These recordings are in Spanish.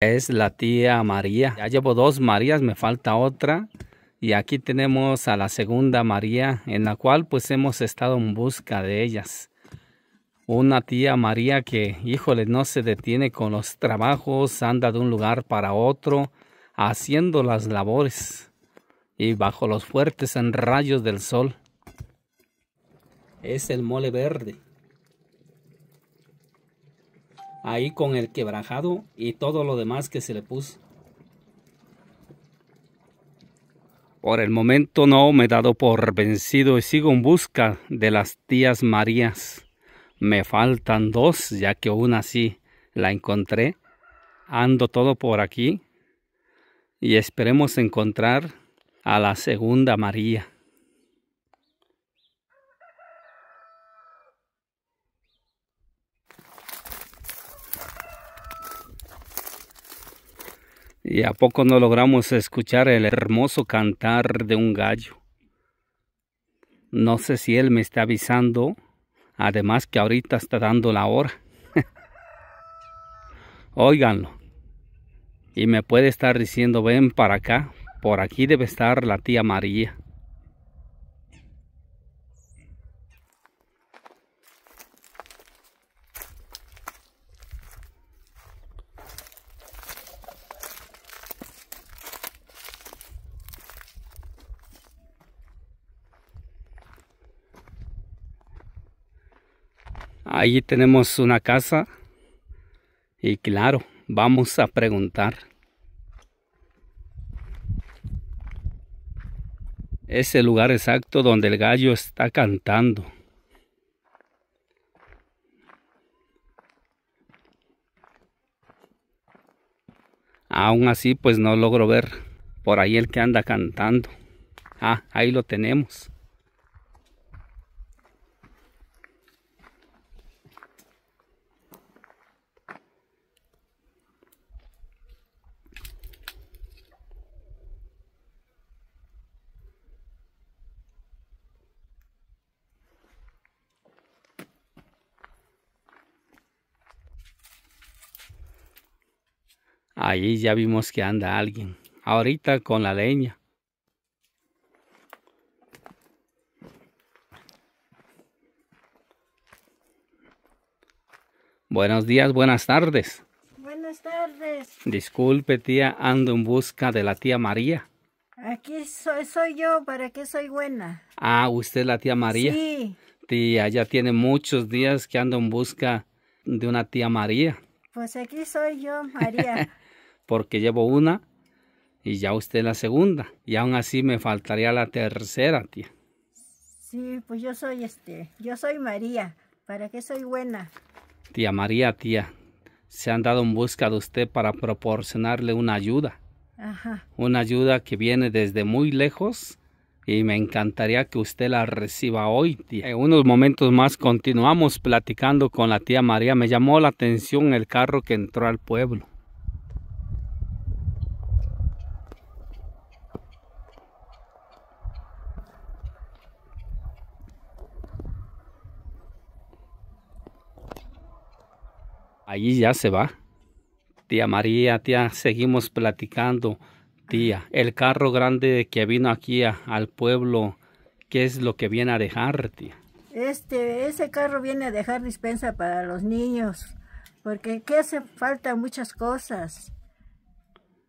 Es la tía María. Ya llevo dos Marías, me falta otra. Y aquí tenemos a la segunda María, en la cual pues hemos estado en busca de ellas. Una tía María que, híjole, no se detiene con los trabajos, anda de un lugar para otro, haciendo las labores y bajo los fuertes rayos del sol. Es el mole verde ahí con el quebrajado y todo lo demás que se le puso. Por el momento no me he dado por vencido y sigo en busca de las tías Marías. Me faltan dos, ya que una sí la encontré. Ando todo por aquí y esperemos encontrar a la segunda María. ¿Y a poco no logramos escuchar el hermoso cantar de un gallo? No sé si él me está avisando, además que ahorita está dando la hora. Óiganlo. Y me puede estar diciendo, ven para acá, por aquí debe estar la tía María. Allí tenemos una casa y claro, vamos a preguntar. ese lugar exacto donde el gallo está cantando. Aún así, pues no logro ver por ahí el que anda cantando. Ah, ahí lo tenemos. Allí ya vimos que anda alguien. Ahorita con la leña. Buenos días, buenas tardes. Buenas tardes. Disculpe, tía, ando en busca de la tía María. Aquí soy, soy yo, ¿para qué soy buena? Ah, usted es la tía María. Sí. Tía, ya tiene muchos días que ando en busca de una tía María. Pues aquí soy yo, María. porque llevo una y ya usted la segunda. Y aún así me faltaría la tercera, tía. Sí, pues yo soy este, yo soy María. ¿Para qué soy buena? Tía María, tía, se han dado en busca de usted para proporcionarle una ayuda. Ajá. Una ayuda que viene desde muy lejos y me encantaría que usted la reciba hoy, tía. En unos momentos más continuamos platicando con la tía María. Me llamó la atención el carro que entró al pueblo. Allí ya se va. Tía María, tía, seguimos platicando. Tía, el carro grande que vino aquí al pueblo, ¿qué es lo que viene a dejar, tía? Este, ese carro viene a dejar dispensa para los niños, porque aquí hace falta muchas cosas.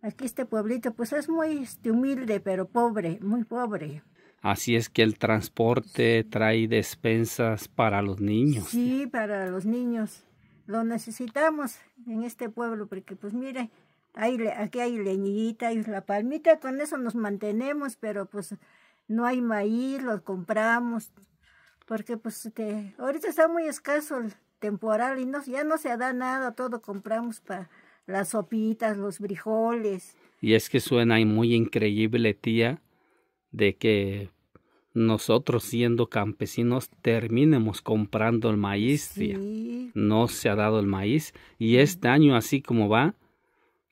Aquí este pueblito, pues es muy este, humilde, pero pobre, muy pobre. Así es que el transporte trae despensas para los niños. Sí, para los niños. Lo necesitamos en este pueblo porque pues mire, hay, aquí hay leñita, y la palmita, con eso nos mantenemos, pero pues no hay maíz, lo compramos, porque pues este, ahorita está muy escaso el temporal y no, ya no se da nada, todo compramos para las sopitas, los brijoles Y es que suena muy increíble, tía, de que nosotros siendo campesinos terminemos comprando el maíz. Tía. No se ha dado el maíz y este año así como va,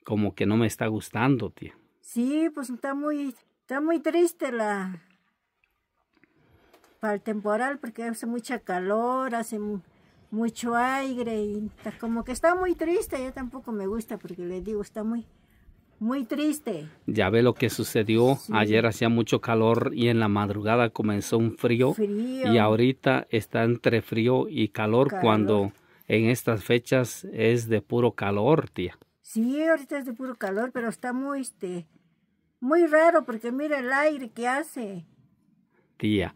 como que no me está gustando, tía. Sí, pues está muy, está muy triste la para el temporal porque hace mucha calor, hace mucho aire y como que está muy triste, yo tampoco me gusta porque le digo, está muy muy triste. Ya ve lo que sucedió. Ayer hacía mucho calor y en la madrugada comenzó un frío. Y ahorita está entre frío y calor, cuando en estas fechas es de puro calor, tía. Sí, ahorita es de puro calor, pero está muy, este, muy raro porque mira el aire que hace. Tía,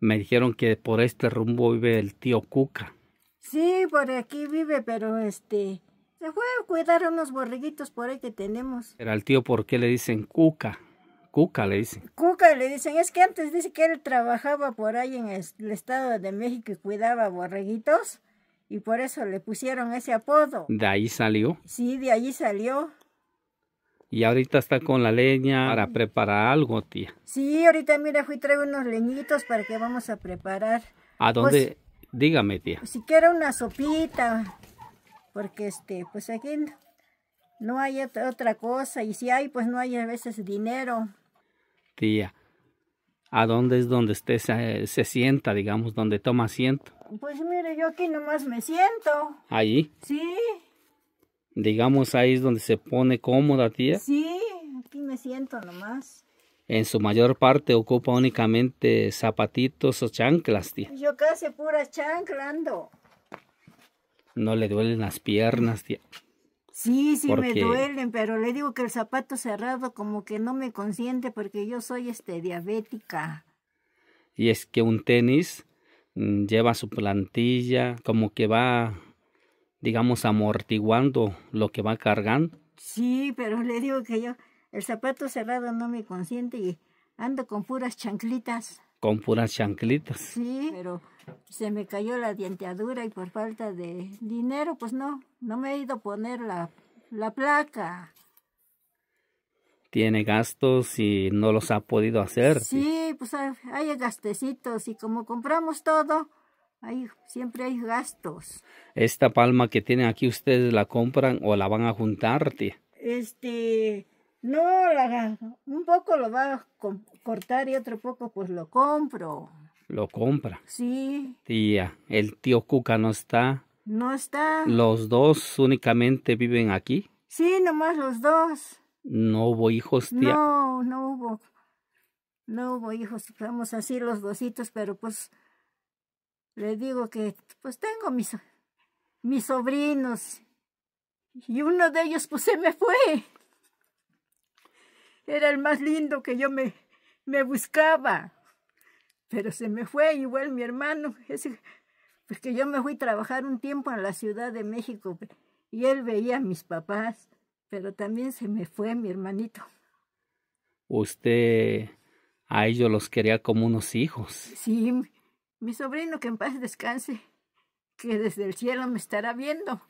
me dijeron que por este rumbo vive el tío Cuca. Sí, por aquí vive, pero este se fue a cuidar unos borreguitos por ahí que tenemos. Pero al tío, ¿por qué le dicen cuca? Cuca le dicen. Cuca le dicen, es que antes dice que él trabajaba por ahí en el Estado de México y cuidaba borreguitos y por eso le pusieron ese apodo. ¿De ahí salió? Sí, de allí salió. Y ahorita está con la leña para preparar algo, tía. Sí, ahorita mira, fui traigo unos leñitos para que vamos a preparar. ¿A pues dónde? Dígame, tía. Pues si una sopita, porque este, pues aquí no hay otra cosa y si hay, pues no hay a veces dinero. Tía, ¿a dónde es donde usted se, sienta, digamos, donde toma asiento? Pues mire, yo aquí nomás me siento. ¿Allí? Sí. Digamos, ahí es donde se pone cómoda, tía. Sí, aquí me siento nomás. En su mayor parte ocupa únicamente zapatitos o chanclas, tía. Yo casi pura chanclando no le duelen las piernas, Sí, sí me duelen, pero le digo que el zapato cerrado como que no me consiente porque yo soy este diabética. Y es que un tenis mm, lleva su plantilla, como que va, digamos, amortiguando lo que va cargando. Sí, pero le digo que yo el zapato cerrado no me consiente y ando con puras chanclitas. Con puras chanclitas. Sí, pero se me cayó la dienteadura y por falta de dinero, pues no, no me he ido a poner la, la placa. Tiene gastos y no los ha podido hacer. Sí, pues hay gastecitos y como compramos todo, hay, siempre hay gastos. ¿Esta palma que tiene aquí ustedes la compran o la van a juntarte? Este, no, la, un poco lo va a cortar y otro poco pues lo compro lo compra. Sí. Tía, ah, el tío Cuca no está. No está. Los dos únicamente viven aquí. Sí, nomás los dos. No hubo hijos, tía. No, no hubo. No hubo hijos, Vamos así los dositos, pero pues le digo que pues tengo mis, mis sobrinos. Y uno de ellos pues se me fue. Era el más lindo que yo me, me buscaba pero se me fue igual mi hermano, porque pues yo me fui a trabajar un tiempo en la Ciudad de México y él veía a mis papás, pero también se me fue mi hermanito. Usted a ellos los quería como unos hijos. Sí, mi sobrino que en paz descanse, que desde el cielo me estará viendo.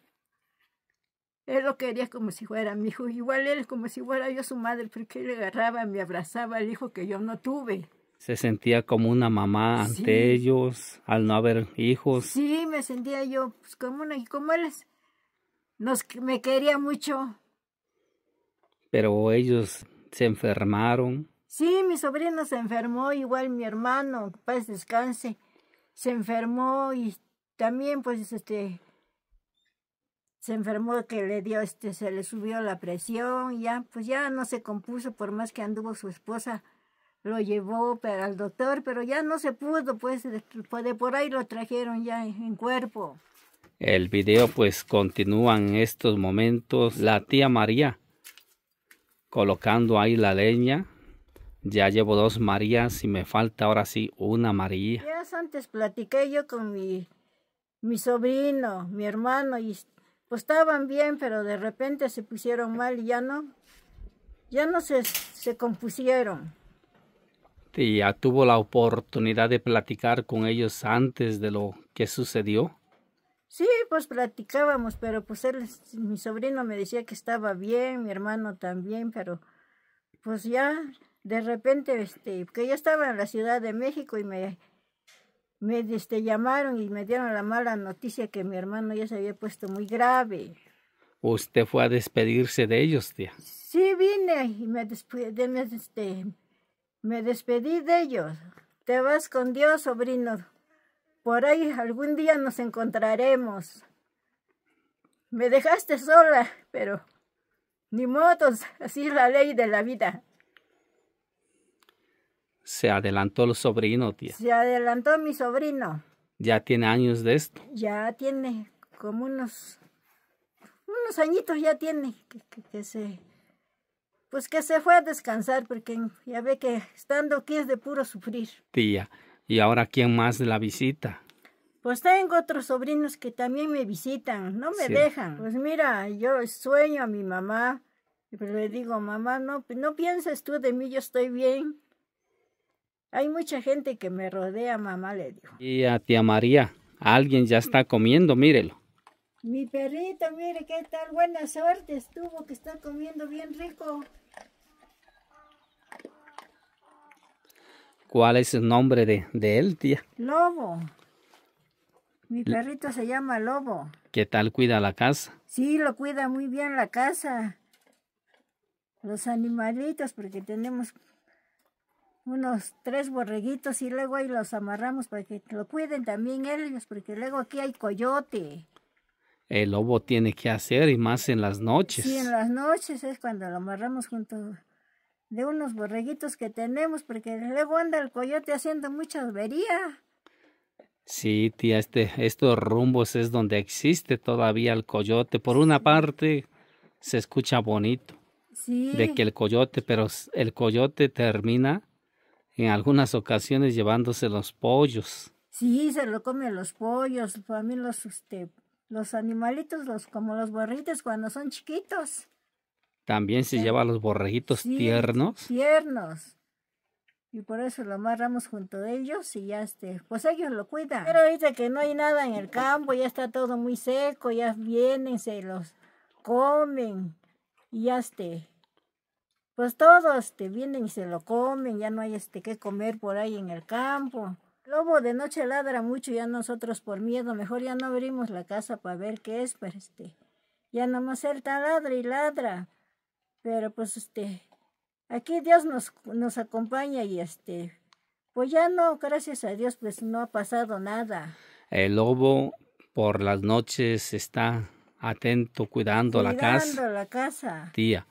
Él lo quería como si fuera mi hijo, igual él como si fuera yo su madre, porque él le agarraba, me abrazaba al hijo que yo no tuve se sentía como una mamá ante ellos al no haber hijos. Sí, me sentía yo pues, como una, como él nos me quería mucho. Pero ellos se enfermaron. Sí, mi sobrino se enfermó, igual mi hermano, pues descanse, se enfermó y también pues este se enfermó que le dio este se le subió la presión, ya pues ya no se compuso por más que anduvo su esposa lo llevó para el doctor, pero ya no se pudo, pues de pues, por ahí lo trajeron ya en cuerpo. El video pues continúa en estos momentos la tía María colocando ahí la leña. Ya llevo dos Marías y me falta ahora sí una María. Ya antes platiqué yo con mi, mi sobrino, mi hermano y pues estaban bien, pero de repente se pusieron mal y ya no, ya no se, se compusieron ya tuvo la oportunidad de platicar con ellos antes de lo que sucedió. Sí, pues platicábamos, pero pues mi sobrino me decía que estaba bien, mi hermano también, pero pues ya de repente, este, que yo estaba en la Ciudad de México y me, me este, llamaron y me dieron la mala noticia que mi hermano ya se había puesto muy grave. ¿Usted fue a despedirse de ellos, tía? Sí, vine y me, de, este, me despedí de ellos. Te vas con Dios, sobrino. Por ahí algún día nos encontraremos. Me dejaste sola, pero ni motos, así es la ley de la vida. Se adelantó el sobrino, tía. Se adelantó mi sobrino. Ya tiene años de esto. Ya tiene como unos, unos añitos ya tiene que, que se pues que se fue a descansar, porque ya ve que estando aquí es de puro sufrir. Tía, ¿y ahora quién más la visita? Pues tengo otros sobrinos que también me visitan, no me dejan. Pues mira, yo sueño a mi mamá, pero le digo, mamá, no, no pienses tú de mí, yo estoy bien. Hay mucha gente que me rodea, mamá, le digo. Y a tía María, alguien ya está comiendo, mírelo. Mi perrito, mire qué tal, buena suerte estuvo, que está comiendo bien rico. ¿Cuál es el nombre de, él, tía? Lobo. Mi perrito se llama Lobo. ¿Qué tal cuida la casa? Sí, lo cuida muy bien la casa. Los animalitos, porque tenemos unos tres borreguitos y luego ahí los amarramos para que lo cuiden también ellos, porque luego aquí hay coyote. El lobo tiene que hacer y más en las noches. Sí, en las noches es cuando lo amarramos junto de unos borreguitos que tenemos, porque luego anda el coyote haciendo mucha albería. Sí, tía, este, estos rumbos es donde existe todavía el coyote. Por una parte, se escucha bonito sí. de que el coyote, pero el coyote termina en algunas ocasiones llevándose los pollos. Sí, se lo comen los pollos, mí los, este, los animalitos, los, como los borritos cuando son chiquitos. También se lleva los borreguitos tiernos. Tiernos. Y por eso lo amarramos junto de ellos y ya este, pues ellos lo cuidan. Pero dice que no hay nada en el campo, ya está todo muy seco, ya vienen, se los comen y ya este, pues todos te vienen y se lo comen, ya no hay este que comer por ahí en el campo. lobo de noche ladra mucho, ya nosotros por miedo, mejor ya no abrimos la casa para ver qué es, pero este, ya nomás él taladra ladra y ladra. Pero pues este, aquí Dios nos, nos acompaña y este, pues ya no, gracias a Dios, pues no ha pasado nada. El lobo por las noches está atento cuidando, la casa. Cuidando la casa. Tía.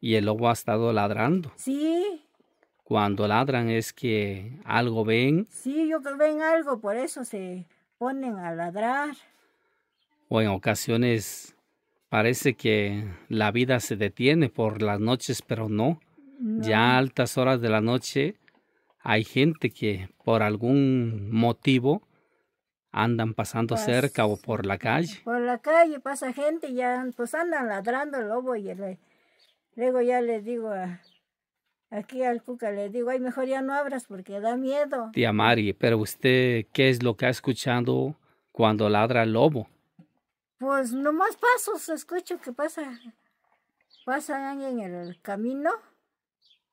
Y el lobo ha estado ladrando. Sí. Cuando ladran es que algo ven. Sí, yo que ven algo, por eso se ponen a ladrar. O en ocasiones Parece que la vida se detiene por las noches, pero no. Ya a altas horas de la noche hay gente que por algún motivo andan pasando cerca o por la calle. Por la calle pasa gente y ya pues andan ladrando el lobo y luego ya le digo a, aquí al cuca, le digo, ay, mejor ya no abras porque da miedo. Tía Mari, pero usted, ¿qué es lo que ha escuchado cuando ladra el lobo? Pues nomás pasos, escucho que pasa, pasa alguien en el camino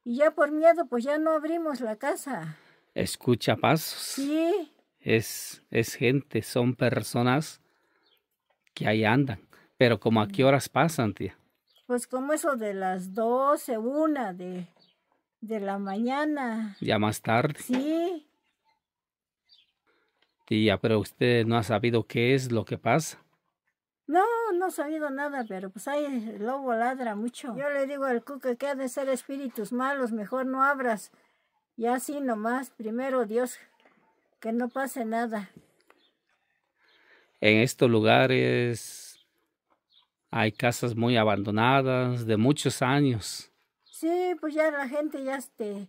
y ya por miedo pues ya no abrimos la casa. Escucha pasos. Sí. Es, es gente, son personas que ahí andan. Pero como a qué horas pasan, tía? Pues como eso de las doce, una de, de la mañana. Ya más tarde. Sí. Tía, pero usted no ha sabido qué es lo que pasa no ha sabido nada, pero pues ahí el lobo ladra mucho. Yo le digo al cuca que ha de ser espíritus malos, mejor no abras. Y así nomás, primero Dios, que no pase nada. En estos lugares hay casas muy abandonadas de muchos años. Sí, pues ya la gente ya este,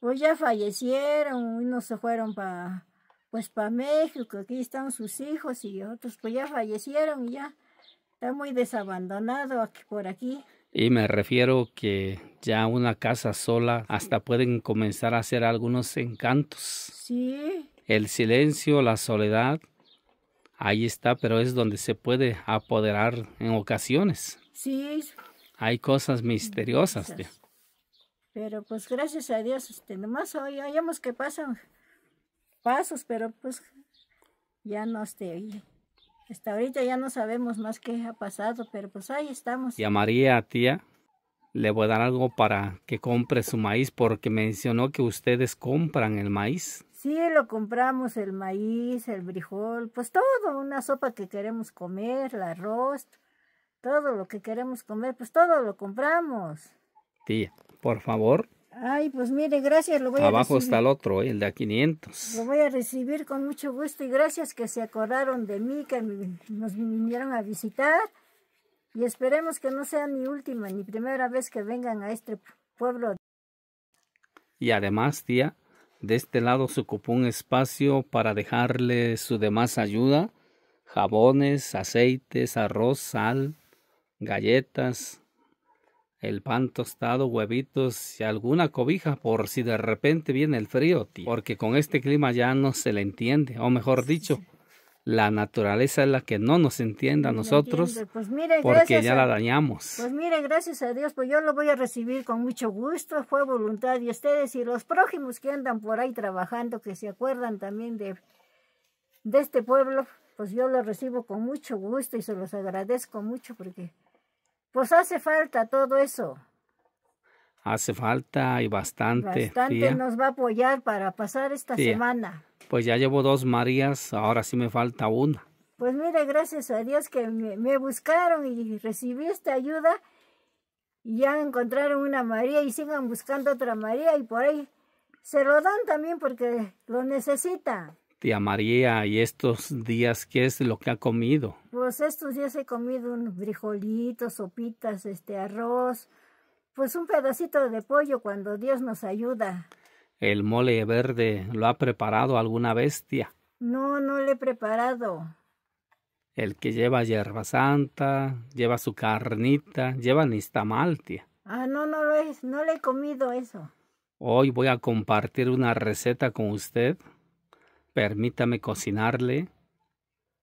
pues ya fallecieron, y no se fueron para pues para México, aquí están sus hijos y otros pues ya fallecieron y ya está muy desabandonado aquí por aquí. Y me refiero que ya una casa sola hasta pueden comenzar a hacer algunos encantos. Sí. El silencio, la soledad, ahí está, pero es donde se puede apoderar en ocasiones. Sí. Hay cosas misteriosas. Pero pues gracias a Dios, este, nomás hoy hayamos que pasan pasos, pero pues ya no esté Hasta ahorita ya no sabemos más qué ha pasado, pero pues ahí estamos. Y a María, tía, le voy a dar algo para que compre su maíz, porque mencionó que ustedes compran el maíz. Sí, lo compramos, el maíz, el brijol pues todo, una sopa que queremos comer, el arroz, todo lo que queremos comer, pues todo lo compramos. Tía, por favor, Ay, pues mire, gracias, lo voy Abajo está el otro, eh, el de a 500. Lo voy a recibir con mucho gusto y gracias que se acordaron de mí, que nos vinieron a visitar. Y esperemos que no sea mi última ni primera vez que vengan a este pueblo. Y además, tía, de este lado se ocupó un espacio para dejarle su demás ayuda, jabones, aceites, arroz, sal, galletas, el pan tostado, huevitos y alguna cobija por si de repente viene el frío, Porque con este clima ya no se le entiende, o mejor dicho, la naturaleza es la que no nos entiende a nosotros Pues mire, porque ya la dañamos. Pues mire, gracias a Dios, pues yo lo voy a recibir con mucho gusto, fue voluntad de ustedes y los prójimos que andan por ahí trabajando, que se acuerdan también de, de este pueblo, pues yo lo recibo con mucho gusto y se los agradezco mucho porque pues hace falta todo eso. Hace falta y bastante. Bastante nos va a apoyar para pasar esta semana. Pues ya llevo dos Marías, ahora sí me falta una. Pues mire, gracias a Dios que me, me buscaron y recibí esta ayuda y ya encontraron una María y sigan buscando otra María y por ahí se lo dan también porque lo necesitan tía María y estos días qué es lo que ha comido? Pues estos días he comido un frijolito, sopitas, este arroz, pues un pedacito de pollo cuando Dios nos ayuda. ¿El mole verde lo ha preparado alguna bestia? No, no lo he preparado. El que lleva hierba santa, lleva su carnita, lleva nistamal, tía. Ah, no, no lo es, no le he comido eso. Hoy voy a compartir una receta con usted permítame cocinarle.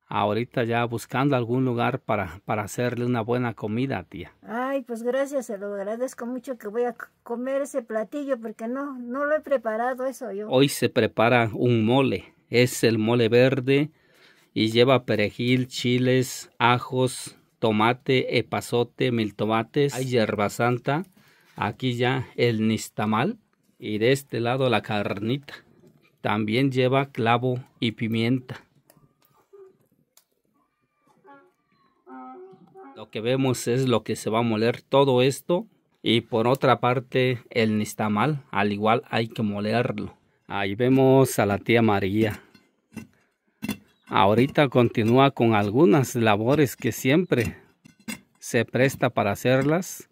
Ahorita ya buscando algún lugar para, para hacerle una buena comida, tía. Ay, pues gracias, se lo agradezco mucho que voy a comer ese platillo porque no, no lo he preparado eso yo. Hoy se prepara un mole, es el mole verde y lleva perejil, chiles, ajos, tomate, epazote, mil tomates, hierba santa, aquí ya el nistamal y de este lado la carnita. También lleva clavo y pimienta. Lo que vemos es lo que se va a moler todo esto. Y por otra parte el mal. al igual hay que molerlo. Ahí vemos a la tía María. Ahorita continúa con algunas labores que siempre se presta para hacerlas.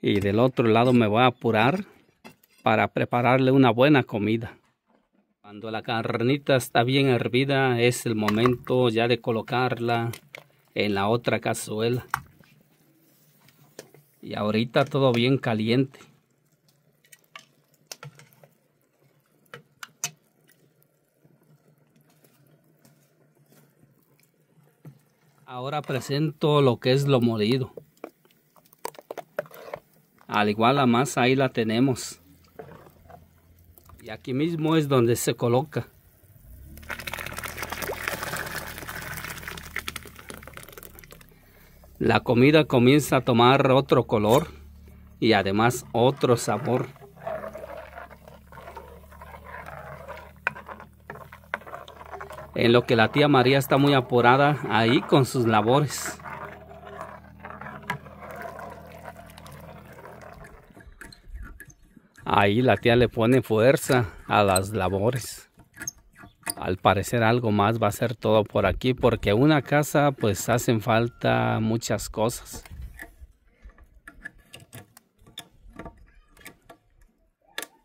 Y del otro lado me voy a apurar para prepararle una buena comida. Cuando la carnita está bien hervida, es el momento ya de colocarla en la otra cazuela. Y ahorita todo bien caliente. Ahora presento lo que es lo molido. Al igual la masa ahí la tenemos. Y aquí mismo es donde se coloca. La comida comienza a tomar otro color y además otro sabor. En lo que la tía María está muy apurada ahí con sus labores. Ahí la tía le pone fuerza a las labores. Al parecer algo más va a ser todo por aquí porque una casa pues hacen falta muchas cosas.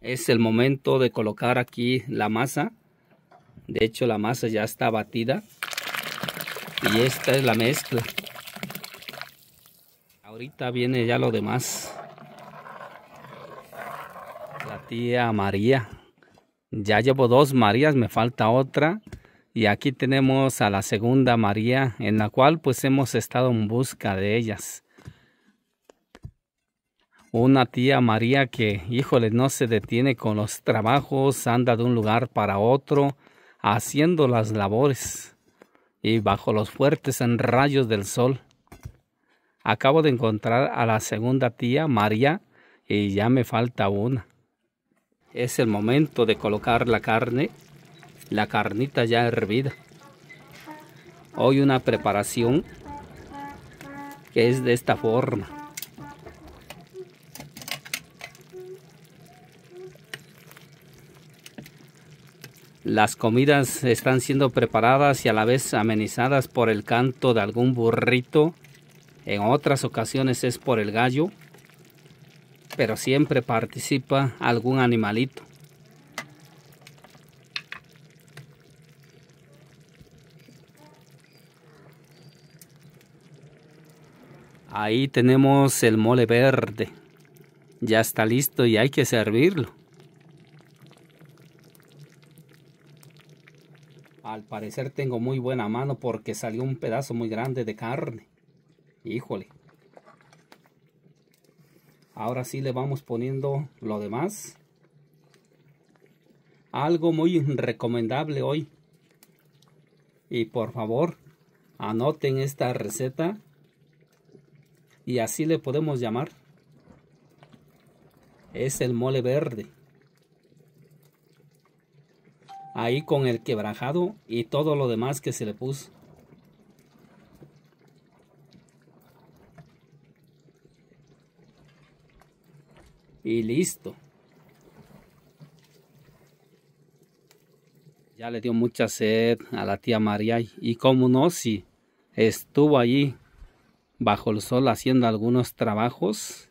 Es el momento de colocar aquí la masa. De hecho la masa ya está batida. Y esta es la mezcla. Ahorita viene ya lo demás. La tía María. Ya llevo dos Marías, me falta otra. Y aquí tenemos a la segunda María, en la cual pues hemos estado en busca de ellas. Una tía María que, híjole, no se detiene con los trabajos, anda de un lugar para otro, haciendo las labores y bajo los fuertes rayos del sol. Acabo de encontrar a la segunda tía María y ya me falta una es el momento de colocar la carne, la carnita ya hervida. Hoy una preparación que es de esta forma. Las comidas están siendo preparadas y a la vez amenizadas por el canto de algún burrito. En otras ocasiones es por el gallo pero siempre participa algún animalito. Ahí tenemos el mole verde. Ya está listo y hay que servirlo. Al parecer tengo muy buena mano porque salió un pedazo muy grande de carne. Híjole ahora sí le vamos poniendo lo demás algo muy recomendable hoy y por favor anoten esta receta y así le podemos llamar es el mole verde ahí con el quebrajado y todo lo demás que se le puso y listo. Ya le dio mucha sed a la tía María y cómo no, si estuvo allí bajo el sol haciendo algunos trabajos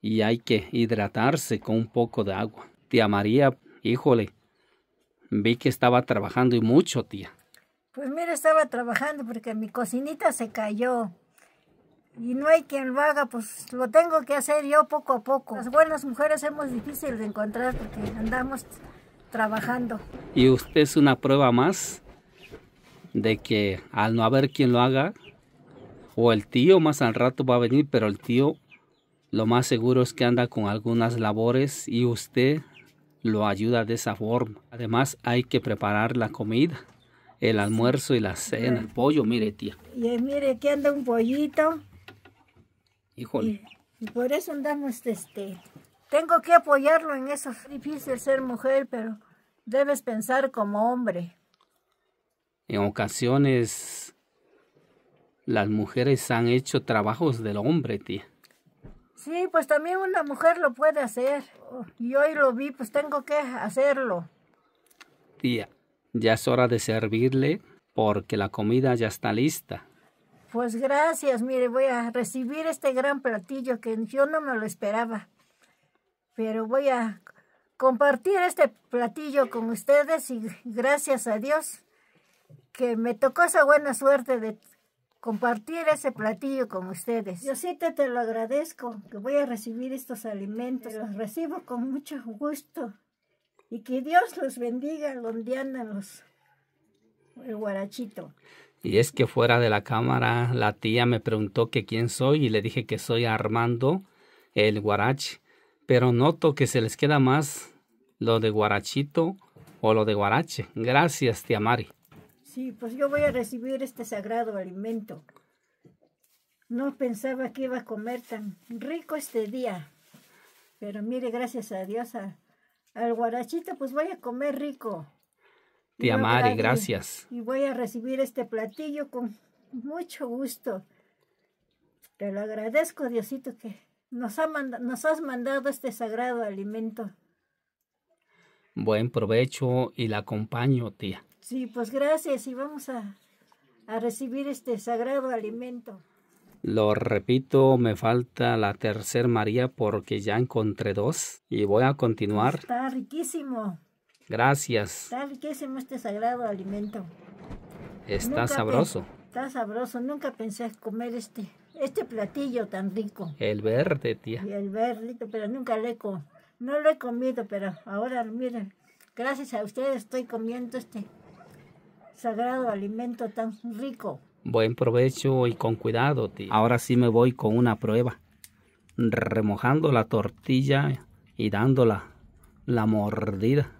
y hay que hidratarse con un poco de agua. Tía María, híjole, vi que estaba trabajando y mucho, tía. Pues mira, estaba trabajando porque mi cocinita se cayó y no hay quien lo haga, pues lo tengo que hacer yo poco a poco. Las buenas mujeres somos difícil de encontrar porque andamos trabajando. Y usted es una prueba más de que al no haber quien lo haga, o el tío más al rato va a venir, pero el tío lo más seguro es que anda con algunas labores y usted lo ayuda de esa forma. Además hay que preparar la comida, el almuerzo y la cena, el pollo, mire tía. Y eh, mire aquí anda un pollito, y por eso andamos, este, tengo que apoyarlo en eso. Es difícil ser mujer, pero debes pensar como hombre. En ocasiones las mujeres han hecho trabajos del hombre, tía. Sí, pues también una mujer lo puede hacer. Y hoy lo vi, pues tengo que hacerlo. Tía, ya es hora de servirle porque la comida ya está lista. Pues gracias, mire, voy a recibir este gran platillo que yo no me lo esperaba. Pero voy a compartir este platillo con ustedes y gracias a Dios que me tocó esa buena suerte de compartir ese platillo con ustedes. Yo sí te, lo agradezco, que voy a recibir estos alimentos. Los recibo con mucho gusto y que Dios los bendiga Londiana los, el guarachito. Y es que fuera de la cámara la tía me preguntó que quién soy y le dije que soy Armando el guarache, pero noto que se les queda más lo de Guarachito o lo de Guarache. Gracias, tía Mari. Sí, pues yo voy a recibir este sagrado alimento. No pensaba que iba a comer tan rico este día, pero mire, gracias a Dios, al Guarachito pues voy a comer rico. Tía Mari, gracias. Y voy a recibir este platillo con mucho gusto. Te lo agradezco, Diosito, que nos, nos has mandado este sagrado alimento. Buen provecho y la acompaño, tía. Sí, pues gracias y vamos a, a recibir este sagrado alimento. Lo repito, me falta la tercer María porque ya encontré dos y voy a continuar. Está riquísimo. Gracias. Está este sagrado alimento. Está sabroso. Está sabroso. Nunca pensé comer este, este platillo tan rico. El verde, tía. el verdito, pero nunca lo he, no lo he comido, pero ahora miren, gracias a ustedes estoy comiendo este sagrado alimento tan rico. Buen provecho y con cuidado, tía. Ahora sí me voy con una prueba. Remojando la tortilla y dándola la mordida.